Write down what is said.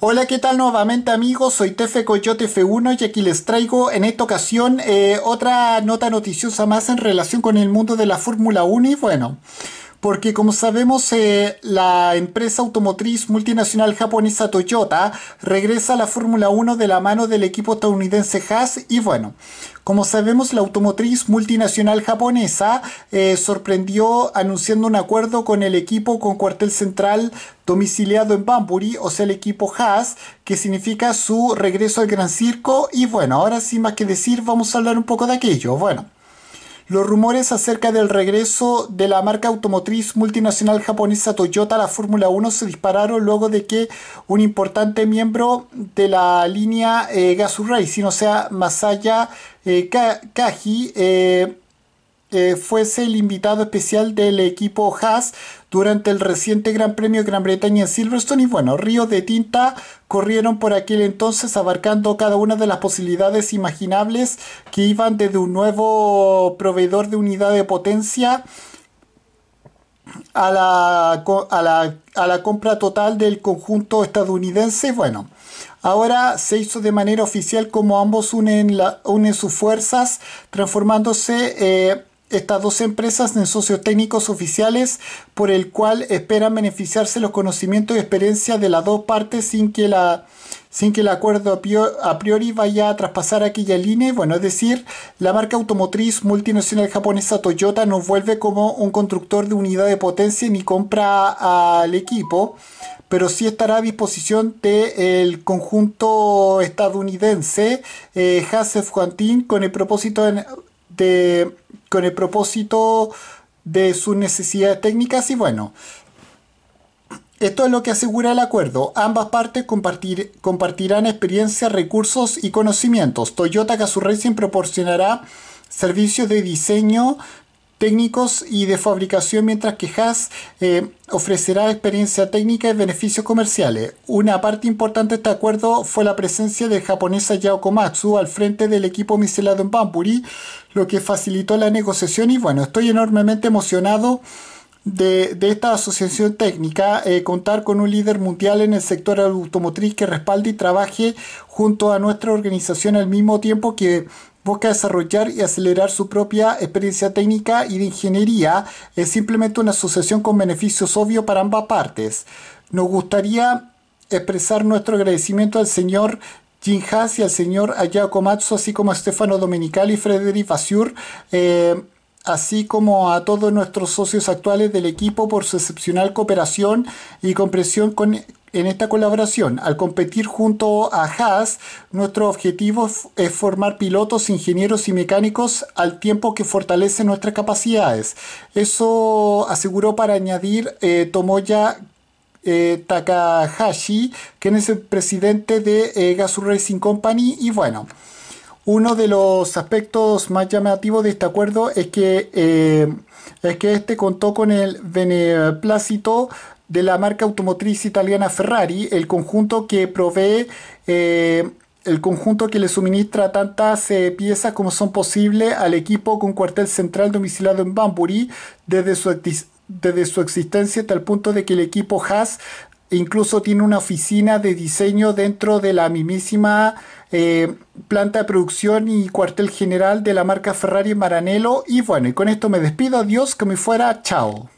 Hola, ¿qué tal nuevamente amigos? Soy Tefe Coyote F1 y aquí les traigo en esta ocasión eh, otra nota noticiosa más en relación con el mundo de la Fórmula 1 y bueno porque como sabemos eh, la empresa automotriz multinacional japonesa Toyota regresa a la Fórmula 1 de la mano del equipo estadounidense Haas y bueno, como sabemos la automotriz multinacional japonesa eh, sorprendió anunciando un acuerdo con el equipo con cuartel central domiciliado en Bamburi. o sea el equipo Haas, que significa su regreso al Gran Circo y bueno, ahora sin más que decir vamos a hablar un poco de aquello. Bueno. Los rumores acerca del regreso de la marca automotriz multinacional japonesa Toyota a la Fórmula 1 se dispararon luego de que un importante miembro de la línea eh, Gazoo Racing, o sea, Masaya eh, Kaji, eh, eh, fuese el invitado especial del equipo Haas durante el reciente Gran Premio de Gran Bretaña en Silverstone y bueno, ríos de tinta corrieron por aquel entonces abarcando cada una de las posibilidades imaginables que iban desde un nuevo proveedor de unidad de potencia a la, a la, a la compra total del conjunto estadounidense. Bueno, Ahora se hizo de manera oficial como ambos unen, la, sus fuerzas, transformándose eh, estas dos empresas en socios técnicos oficiales por el cual esperan beneficiarse los conocimientos y experiencia de las dos partes sin que, la, sin que el acuerdo a priori vaya a traspasar aquella línea. Bueno, es decir, la marca automotriz multinacional japonesa Toyota no vuelve como un constructor de unidad de potencia ni compra al equipo, pero sí estará a disposición del conjunto estadounidense eh, Hasef Juantín con el propósito de con el propósito de sus necesidades técnicas y bueno. Esto es lo que asegura el acuerdo. Ambas partes compartir, compartirán experiencias, recursos y conocimientos. Toyota Gazoo Racing proporcionará servicios de diseño técnicos y de fabricación, mientras que Haas eh, ofrecerá experiencia técnica y beneficios comerciales. Una parte importante de este acuerdo fue la presencia del japonesa Yao Komatsu al frente del equipo miscelado en Bamburi, lo que facilitó la negociación y bueno, estoy enormemente emocionado. De, esta asociación técnica, eh, contar con un líder mundial en el sector automotriz que respalde y trabaje junto a nuestra organización al mismo tiempo que busca desarrollar y acelerar su propia experiencia técnica y de ingeniería, es simplemente una asociación con beneficios obvios para ambas partes. Nos gustaría expresar nuestro agradecimiento al señor Jin y al señor Ayako Matsu, así como a Stefano Domenicali y Frederic Basur, eh, así como a todos nuestros socios actuales del equipo por su excepcional cooperación y comprensión con, en esta colaboración. Al competir junto a Haas, nuestro objetivo es formar pilotos, ingenieros y mecánicos al tiempo que fortalece nuestras capacidades. Eso aseguró para añadir eh, Tomoya eh, Takahashi, quien es el presidente de eh, Gas Racing Company. Y bueno. Uno de los aspectos más llamativos de este acuerdo es que, eh, es que este contó con el beneplácito de la marca automotriz italiana Ferrari, el conjunto que provee eh, el conjunto que le suministra tantas eh, piezas como son posibles al equipo con cuartel central domiciliado en Bamburi desde su, desde su existencia hasta el punto de que el equipo Haas Incluso tiene una oficina de diseño dentro de la mismísima eh, planta de producción y cuartel general de la marca Ferrari Maranello. Y bueno, y con esto me despido. Adiós, que me fuera. Chao.